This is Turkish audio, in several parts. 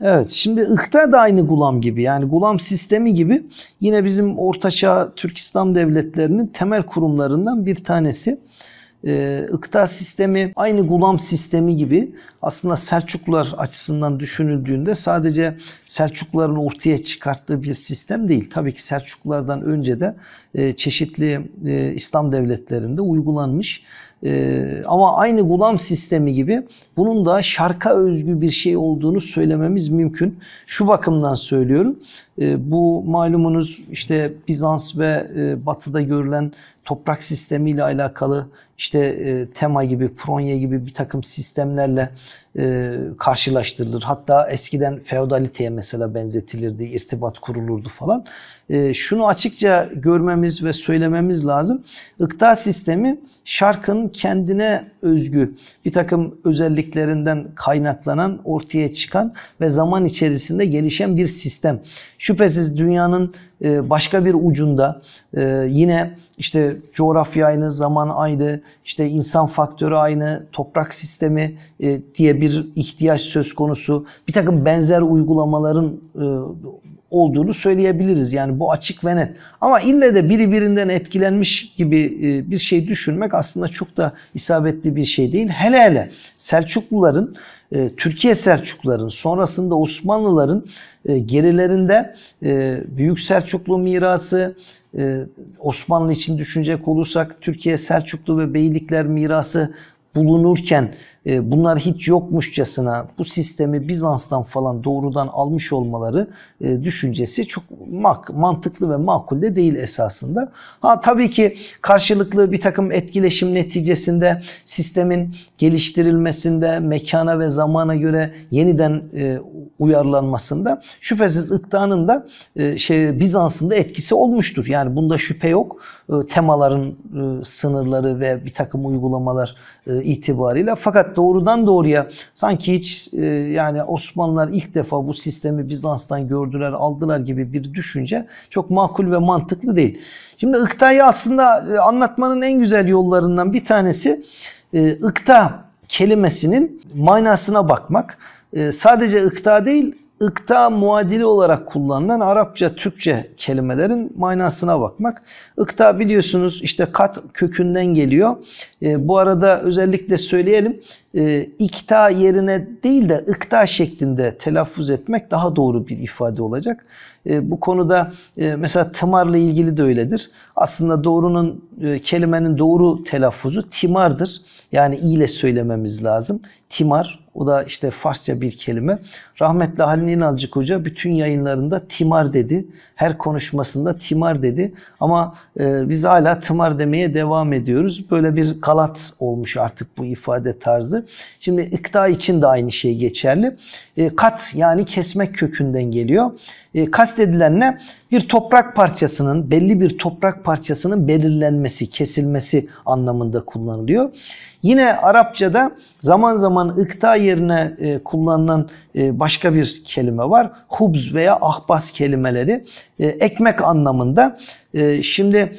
Evet şimdi ıkta da aynı gulam gibi yani gulam sistemi gibi yine bizim ortaçağ Türk İslam devletlerinin temel kurumlarından bir tanesi. Ee, ıkta sistemi aynı gulam sistemi gibi aslında Selçuklular açısından düşünüldüğünde sadece Selçukluların ortaya çıkarttığı bir sistem değil. Tabii ki Selçuklulardan önce de e, çeşitli e, İslam devletlerinde uygulanmış ee, ama aynı gulam sistemi gibi bunun da şarka özgü bir şey olduğunu söylememiz mümkün. Şu bakımdan söylüyorum. Ee, bu malumunuz işte Bizans ve e, Batı'da görülen toprak sistemiyle alakalı işte e, tema gibi, pronya gibi bir takım sistemlerle e, karşılaştırılır. Hatta eskiden feodaliteye mesela benzetilirdi, irtibat kurulurdu falan. E, şunu açıkça görmemiz ve söylememiz lazım. Ikta sistemi şarkın kendine özgü bir takım özelliklerinden kaynaklanan, ortaya çıkan ve zaman içerisinde gelişen bir sistem. Şüphesiz dünyanın ee, başka bir ucunda e, yine işte coğrafya aynı, zaman aynı, işte insan faktörü aynı, toprak sistemi e, diye bir ihtiyaç söz konusu. Bir takım benzer uygulamaların e, olduğunu söyleyebiliriz. Yani bu açık ve net. Ama ille de biri birinden etkilenmiş gibi e, bir şey düşünmek aslında çok da isabetli bir şey değil. Hele hele Selçukluların, e, Türkiye Selçukluların sonrasında Osmanlıların e, gerilerinde Büyük Selçuklu mirası, Osmanlı için düşünecek olursak Türkiye Selçuklu ve Beylikler mirası bulunurken e, bunlar hiç yokmuşçasına bu sistemi Bizans'tan falan doğrudan almış olmaları e, düşüncesi çok mak mantıklı ve makul de değil esasında. Ha tabii ki karşılıklı bir takım etkileşim neticesinde sistemin geliştirilmesinde mekana ve zamana göre yeniden e, uyarlanmasında şüphesiz ıktanın da e, şey Bizans'ın da etkisi olmuştur. Yani bunda şüphe yok. E, temaların e, sınırları ve bir takım uygulamalar e, itibariyle fakat doğrudan doğruya sanki hiç e, yani Osmanlılar ilk defa bu sistemi Bizans'tan gördüler aldılar gibi bir düşünce çok makul ve mantıklı değil. Şimdi ıktayı aslında e, anlatmanın en güzel yollarından bir tanesi ıkta e, kelimesinin manasına bakmak. sadece ıkta değil ıkta muadili olarak kullanılan Arapça, Türkçe kelimelerin manasına bakmak. Ikta biliyorsunuz işte kat kökünden geliyor. E, bu arada özellikle söyleyelim e, ikta yerine değil de ıkta şeklinde telaffuz etmek daha doğru bir ifade olacak. E, bu konuda e, mesela timarla ilgili de öyledir. Aslında doğrunun e, kelimenin doğru telaffuzu timardır. Yani i ile söylememiz lazım. Timar o da işte Farsça bir kelime. Rahmetli Halil İnalcık Hoca bütün yayınlarında timar dedi. Her konuşmasında timar dedi. Ama e, biz hala timar demeye devam ediyoruz. Böyle bir kalat olmuş artık bu ifade tarzı. Şimdi ikta için de aynı şey geçerli. E, kat yani kesmek kökünden geliyor. E, edilen ne? Bir toprak parçasının, belli bir toprak parçasının belirlenmesi, kesilmesi anlamında kullanılıyor. Yine Arapçada zaman zaman ıkta yerine e, kullanılan e, başka bir kelime var. Hubz veya ahbas kelimeleri e, ekmek anlamında. şimdi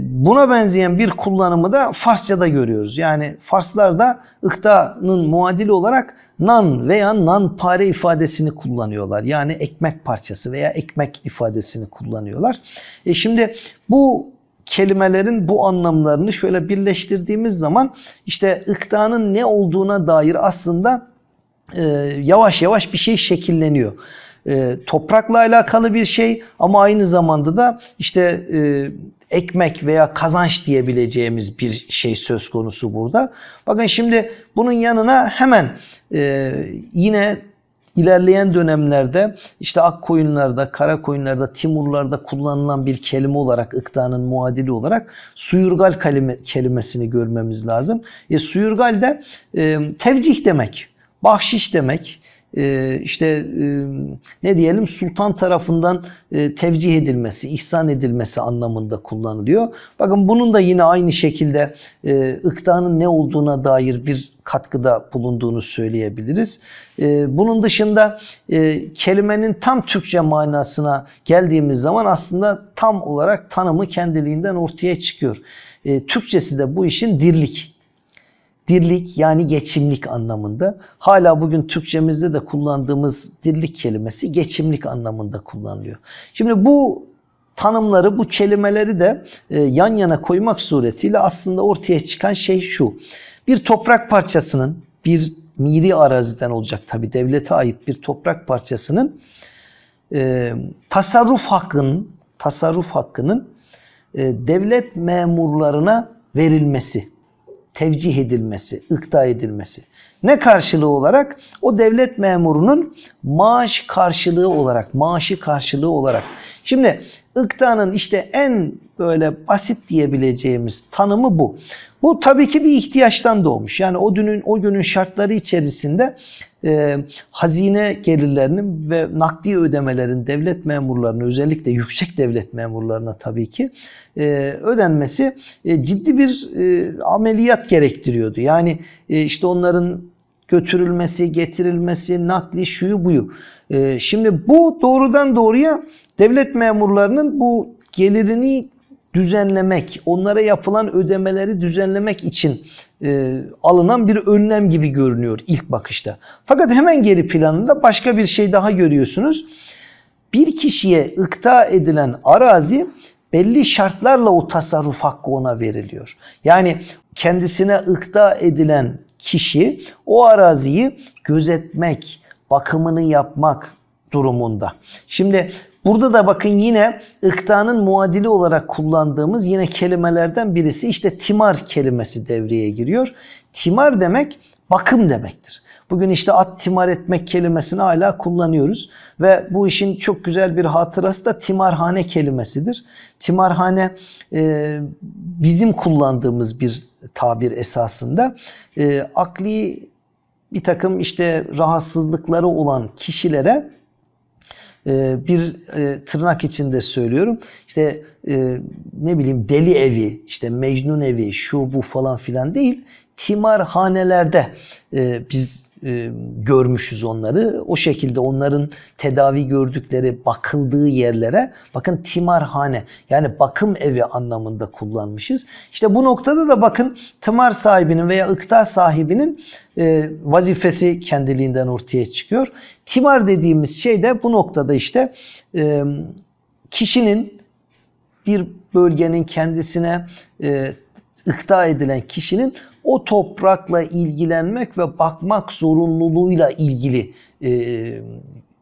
buna benzeyen bir kullanımı da Farsça'da görüyoruz. Yani Farslar da ıktanın muadili olarak nan veya nan pare ifadesini kullanıyorlar. Yani ekmek parçası veya ekmek ifadesini kullanıyorlar. E şimdi bu kelimelerin bu anlamlarını şöyle birleştirdiğimiz zaman işte ıktanın ne olduğuna dair aslında e, yavaş yavaş bir şey şekilleniyor. E, toprakla alakalı bir şey ama aynı zamanda da işte e, ekmek veya kazanç diyebileceğimiz bir şey söz konusu burada. Bakın şimdi bunun yanına hemen e, yine İlerleyen dönemlerde işte ak koyunlarda, kara koyunlarda, Timurlarda kullanılan bir kelime olarak ıktanın muadili olarak suyurgal kelime, kelimesini görmemiz lazım. E, suyurgal de e, tevcih demek, bahşiş demek e, işte ıı, ne diyelim sultan tarafından ıı, tevcih edilmesi, ihsan edilmesi anlamında kullanılıyor. Bakın bunun da yine aynı şekilde e, ıktanın ne olduğuna dair bir katkıda bulunduğunu söyleyebiliriz. Ee, bunun dışında kelimenin tam Türkçe manasına geldiğimiz zaman aslında tam olarak tanımı kendiliğinden ortaya çıkıyor. Ee, Türkçesi de bu işin dirlik dirlik yani geçimlik anlamında. Hala bugün Türkçemizde de kullandığımız dirlik kelimesi geçimlik anlamında kullanılıyor. Şimdi bu tanımları, bu kelimeleri de e, yan yana koymak suretiyle aslında ortaya çıkan şey şu. Bir toprak parçasının, bir miri araziden olacak tabi devlete ait bir toprak parçasının e, tasarruf hakkının tasarruf hakkının e, devlet memurlarına verilmesi tevcih edilmesi, ıkta edilmesi. Ne karşılığı olarak? O devlet memurunun maaş karşılığı olarak, maaşı karşılığı olarak. Şimdi ıktanın işte en böyle basit diyebileceğimiz tanımı bu. Bu tabii ki bir ihtiyaçtan doğmuş. Yani o günün o günün şartları içerisinde e, hazine gelirlerinin ve nakdi ödemelerin devlet memurlarına özellikle yüksek devlet memurlarına tabii ki e, ödenmesi e, ciddi bir e, ameliyat gerektiriyordu. Yani e, işte onların götürülmesi, getirilmesi, nakli, şuyu buyu. E, şimdi bu doğrudan doğruya devlet memurlarının bu gelirini düzenlemek, onlara yapılan ödemeleri düzenlemek için e, alınan bir önlem gibi görünüyor ilk bakışta. Fakat hemen geri planında başka bir şey daha görüyorsunuz. Bir kişiye ıkta edilen arazi belli şartlarla o tasarruf hakkı ona veriliyor. Yani kendisine ıkta edilen kişi o araziyi gözetmek, bakımını yapmak durumunda. Şimdi Burada da bakın yine ıktanın muadili olarak kullandığımız yine kelimelerden birisi işte timar kelimesi devreye giriyor. Timar demek bakım demektir. Bugün işte at timar etmek kelimesini hala kullanıyoruz ve bu işin çok güzel bir hatırası da timarhane kelimesidir. Timarhane e, bizim kullandığımız bir tabir esasında. E, akli bir takım işte rahatsızlıkları olan kişilere ee, bir e, tırnak içinde söylüyorum. İşte e, ne bileyim deli evi, işte Mecnun evi, şu bu falan filan değil. timar hanelerde e, biz e, görmüşüz onları. O şekilde onların tedavi gördükleri, bakıldığı yerlere bakın timarhane yani bakım evi anlamında kullanmışız. İşte bu noktada da bakın tımar sahibinin veya ıkta sahibinin e, vazifesi kendiliğinden ortaya çıkıyor. Timar dediğimiz şey de bu noktada işte e, kişinin bir bölgenin kendisine e, ıkta edilen kişinin o toprakla ilgilenmek ve bakmak zorunluluğuyla ilgili e,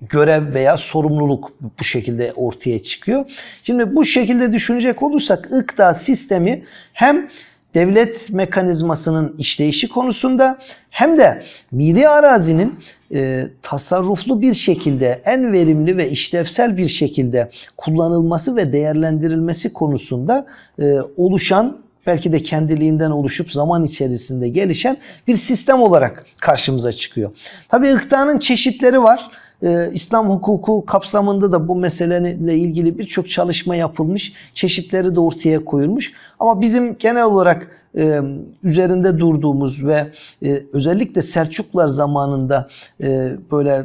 görev veya sorumluluk bu şekilde ortaya çıkıyor. Şimdi bu şekilde düşünecek olursak ıkta sistemi hem devlet mekanizmasının işleyişi konusunda hem de milli arazinin e, tasarruflu bir şekilde en verimli ve işlevsel bir şekilde kullanılması ve değerlendirilmesi konusunda e, oluşan belki de kendiliğinden oluşup zaman içerisinde gelişen bir sistem olarak karşımıza çıkıyor. Tabii ıktanın çeşitleri var. Ee, İslam hukuku kapsamında da bu meseleyle ilgili birçok çalışma yapılmış. Çeşitleri de ortaya koyulmuş. Ama bizim genel olarak e, üzerinde durduğumuz ve e, özellikle Selçuklar zamanında e, böyle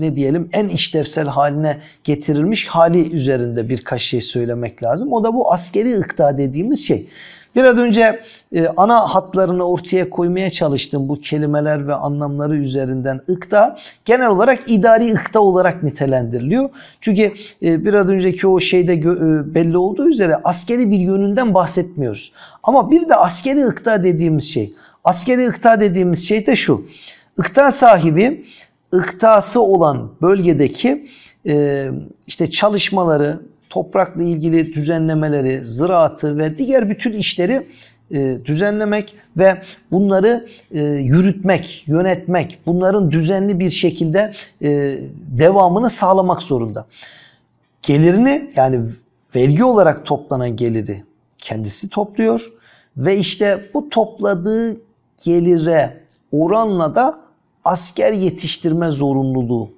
ne diyelim en işlevsel haline getirilmiş hali üzerinde birkaç şey söylemek lazım. O da bu askeri ıkta dediğimiz şey. Biraz önce e, ana hatlarını ortaya koymaya çalıştım bu kelimeler ve anlamları üzerinden ıkta. Genel olarak idari ıkta olarak nitelendiriliyor. Çünkü e, biraz önceki o şeyde e, belli olduğu üzere askeri bir yönünden bahsetmiyoruz. Ama bir de askeri ıkta dediğimiz şey. Askeri ıkta dediğimiz şey de şu. ıkta sahibi ıktası olan bölgedeki e, işte çalışmaları, toprakla ilgili düzenlemeleri, ziraatı ve diğer bütün işleri e, düzenlemek ve bunları e, yürütmek, yönetmek, bunların düzenli bir şekilde e, devamını sağlamak zorunda. Gelirini yani vergi olarak toplanan geliri kendisi topluyor ve işte bu topladığı gelire oranla da asker yetiştirme zorunluluğu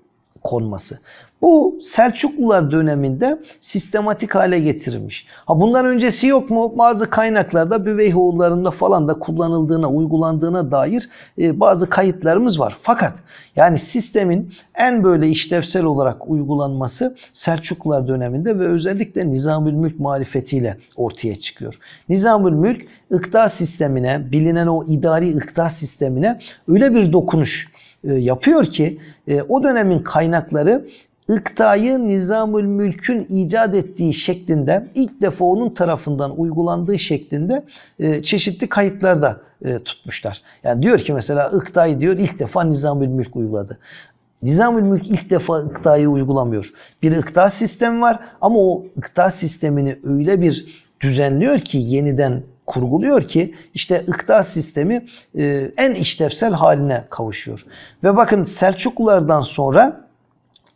konması. Bu Selçuklular döneminde sistematik hale getirilmiş. Ha bundan öncesi yok mu? Bazı kaynaklarda Büveyhoğullarında falan da kullanıldığına, uygulandığına dair e, bazı kayıtlarımız var. Fakat yani sistemin en böyle işlevsel olarak uygulanması Selçuklular döneminde ve özellikle Nizamülmülk marifetiyle ortaya çıkıyor. Nizamülmülk ikta sistemine, bilinen o idari ikta sistemine öyle bir dokunuş e, yapıyor ki e, o dönemin kaynakları ıktayı Nizamül Mülk'ün icat ettiği şeklinde ilk defa onun tarafından uygulandığı şeklinde e, çeşitli kayıtlarda tutmuşlar. Yani diyor ki mesela ıktayı diyor ilk defa Nizamül Mülk uyguladı. Nizamül Mülk ilk defa ıktayı uygulamıyor. Bir ıkta sistemi var ama o ıkta sistemini öyle bir düzenliyor ki yeniden kurguluyor ki işte iktidar sistemi e, en işlevsel haline kavuşuyor. Ve bakın Selçuklulardan sonra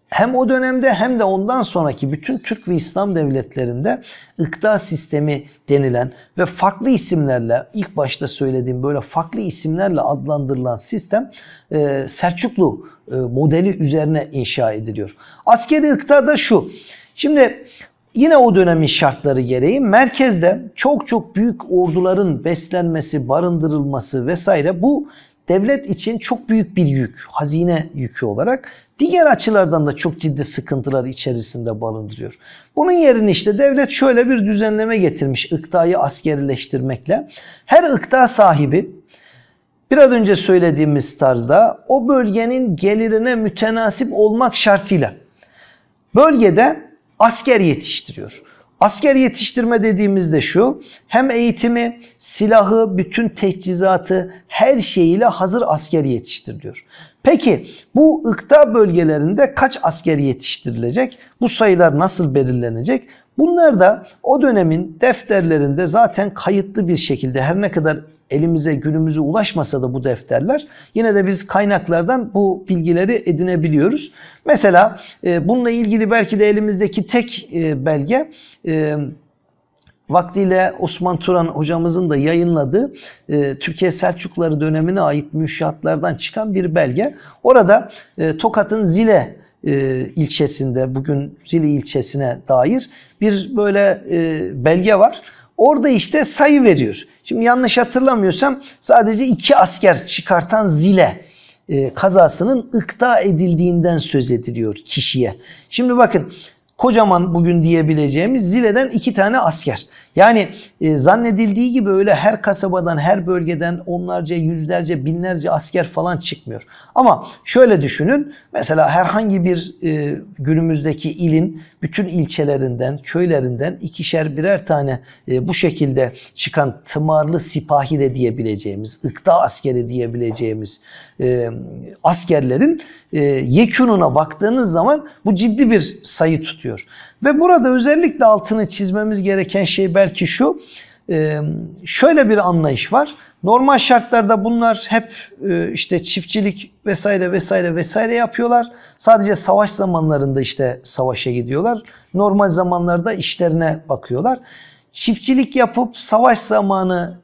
hem o dönemde hem de ondan sonraki bütün Türk ve İslam devletlerinde iktidar sistemi denilen ve farklı isimlerle ilk başta söylediğim böyle farklı isimlerle adlandırılan sistem e, Selçuklu e, modeli üzerine inşa ediliyor. Askeri iktidar da şu. Şimdi Yine o dönemin şartları gereği merkezde çok çok büyük orduların beslenmesi, barındırılması vesaire bu devlet için çok büyük bir yük, hazine yükü olarak diğer açılardan da çok ciddi sıkıntılar içerisinde barındırıyor. Bunun yerine işte devlet şöyle bir düzenleme getirmiş ıktayı askerileştirmekle. Her ıkta sahibi biraz önce söylediğimiz tarzda o bölgenin gelirine mütenasip olmak şartıyla bölgede asker yetiştiriyor. Asker yetiştirme dediğimizde şu hem eğitimi, silahı, bütün teçhizatı her şeyiyle hazır asker yetiştiriliyor. Peki bu ıkta bölgelerinde kaç asker yetiştirilecek? Bu sayılar nasıl belirlenecek? Bunlar da o dönemin defterlerinde zaten kayıtlı bir şekilde her ne kadar elimize günümüzü ulaşmasa da bu defterler yine de biz kaynaklardan bu bilgileri edinebiliyoruz. Mesela e, bununla ilgili belki de elimizdeki tek e, belge e, Vaktiyle Osman Turan hocamızın da yayınladığı e, Türkiye Selçukları dönemine ait müşahatlardan çıkan bir belge. Orada e, Tokat'ın Zile e, ilçesinde bugün Zile ilçesine dair bir böyle e, belge var. Orada işte sayı veriyor. Şimdi yanlış hatırlamıyorsam sadece iki asker çıkartan zile e, kazasının ıkta edildiğinden söz ediliyor kişiye. Şimdi bakın kocaman bugün diyebileceğimiz zileden iki tane asker. Yani e, zannedildiği gibi öyle her kasabadan, her bölgeden onlarca, yüzlerce, binlerce asker falan çıkmıyor. Ama şöyle düşünün. Mesela herhangi bir e, günümüzdeki ilin bütün ilçelerinden, köylerinden ikişer birer tane e, bu şekilde çıkan tımarlı sipahi de diyebileceğimiz, ıkta askeri diyebileceğimiz e, askerlerin e, yekununa baktığınız zaman bu ciddi bir sayı tutuyor. Ve burada özellikle altını çizmemiz gereken şey ben belki şu. E, şöyle bir anlayış var. Normal şartlarda bunlar hep e, işte çiftçilik vesaire vesaire vesaire yapıyorlar. Sadece savaş zamanlarında işte savaşa gidiyorlar. Normal zamanlarda işlerine bakıyorlar. Çiftçilik yapıp savaş zamanı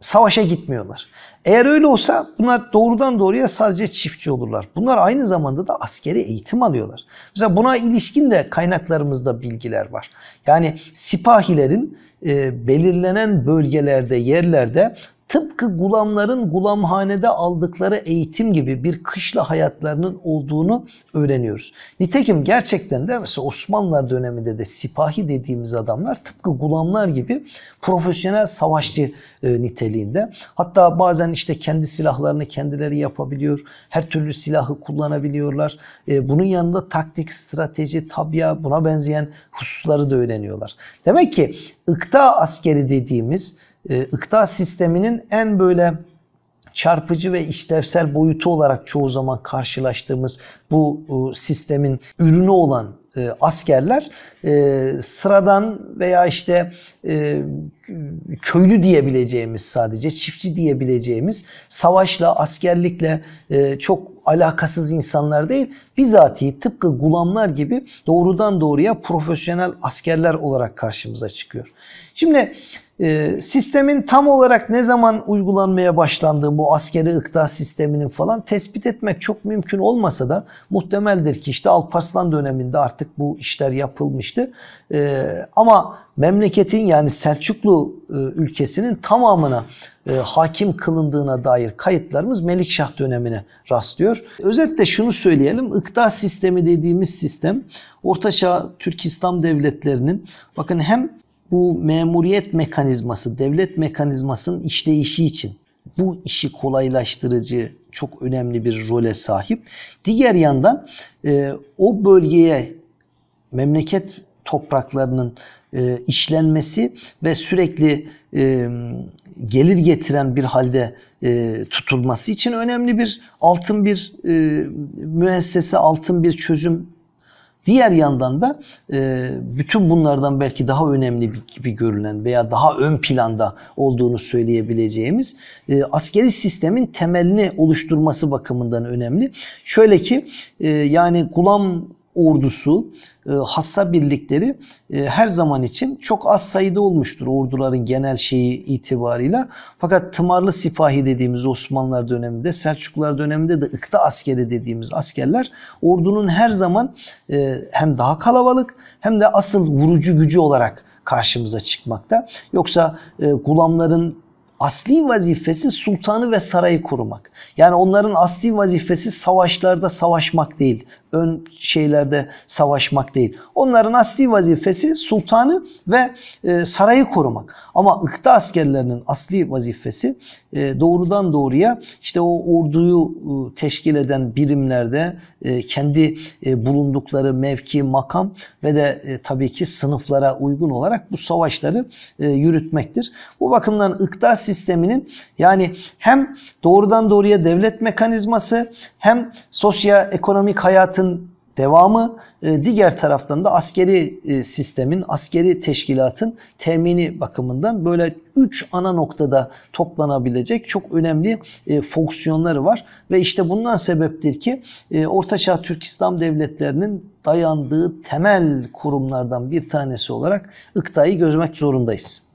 savaşa gitmiyorlar. Eğer öyle olsa bunlar doğrudan doğruya sadece çiftçi olurlar. Bunlar aynı zamanda da askeri eğitim alıyorlar. Mesela buna ilişkin de kaynaklarımızda bilgiler var. Yani sipahilerin e, belirlenen bölgelerde, yerlerde tıpkı gulamların gulamhanede aldıkları eğitim gibi bir kışla hayatlarının olduğunu öğreniyoruz. Nitekim gerçekten de mesela Osmanlılar döneminde de sipahi dediğimiz adamlar tıpkı gulamlar gibi profesyonel savaşçı e, niteliğinde. Hatta bazen işte kendi silahlarını kendileri yapabiliyor. Her türlü silahı kullanabiliyorlar. E, bunun yanında taktik, strateji, tabia buna benzeyen hususları da öğreniyorlar. Demek ki ıkta askeri dediğimiz e, ıkta sisteminin en böyle çarpıcı ve işlevsel boyutu olarak çoğu zaman karşılaştığımız bu e, sistemin ürünü olan e, askerler e, sıradan veya işte e, köylü diyebileceğimiz sadece çiftçi diyebileceğimiz savaşla askerlikle çok alakasız insanlar değil. Bizatihi tıpkı gulamlar gibi doğrudan doğruya profesyonel askerler olarak karşımıza çıkıyor. Şimdi e, sistemin tam olarak ne zaman uygulanmaya başlandığı bu askeri ıkta sisteminin falan tespit etmek çok mümkün olmasa da muhtemeldir ki işte Alparslan döneminde artık bu işler yapılmıştı. E, ama memleketin yani Selçuklu e, ülkesinin tamamına e, hakim kılındığına dair kayıtlarımız Melikşah dönemine rastlıyor. Özetle şunu söyleyelim. ıkta sistemi dediğimiz sistem Ortaçağ Türk İslam devletlerinin bakın hem bu memuriyet mekanizması, devlet mekanizmasının işleyişi için bu işi kolaylaştırıcı çok önemli bir role sahip. Diğer yandan e, o bölgeye memleket topraklarının e, işlenmesi ve sürekli e, gelir getiren bir halde e, tutulması için önemli bir altın bir e, müessese, altın bir çözüm Diğer yandan da e, bütün bunlardan belki daha önemli bir, gibi görülen veya daha ön planda olduğunu söyleyebileceğimiz e, askeri sistemin temelini oluşturması bakımından önemli. Şöyle ki e, yani Gulam ordusu, e, hassa birlikleri e, her zaman için çok az sayıda olmuştur orduların genel şeyi itibarıyla. Fakat tımarlı sipahi dediğimiz Osmanlılar döneminde, Selçuklular döneminde de ıkta askeri dediğimiz askerler ordunun her zaman e, hem daha kalabalık hem de asıl vurucu gücü olarak karşımıza çıkmakta. Yoksa gulamların asli vazifesi sultanı ve sarayı korumak. Yani onların asli vazifesi savaşlarda savaşmak değil ön şeylerde savaşmak değil. Onların asli vazifesi sultanı ve e, sarayı korumak. Ama ıkta askerlerinin asli vazifesi e, doğrudan doğruya işte o orduyu e, teşkil eden birimlerde kendi bulundukları mevki, makam ve de tabii ki sınıflara uygun olarak bu savaşları yürütmektir. Bu bakımdan ıkta sisteminin yani hem doğrudan doğruya devlet mekanizması hem sosyoekonomik hayatı hayatın devamı, e, diğer taraftan da askeri e, sistemin, askeri teşkilatın temini bakımından böyle üç ana noktada toplanabilecek çok önemli e, fonksiyonları var. Ve işte bundan sebeptir ki Ortaçağ Türk İslam Devletleri'nin dayandığı temel kurumlardan bir tanesi olarak ıktayı görmek zorundayız.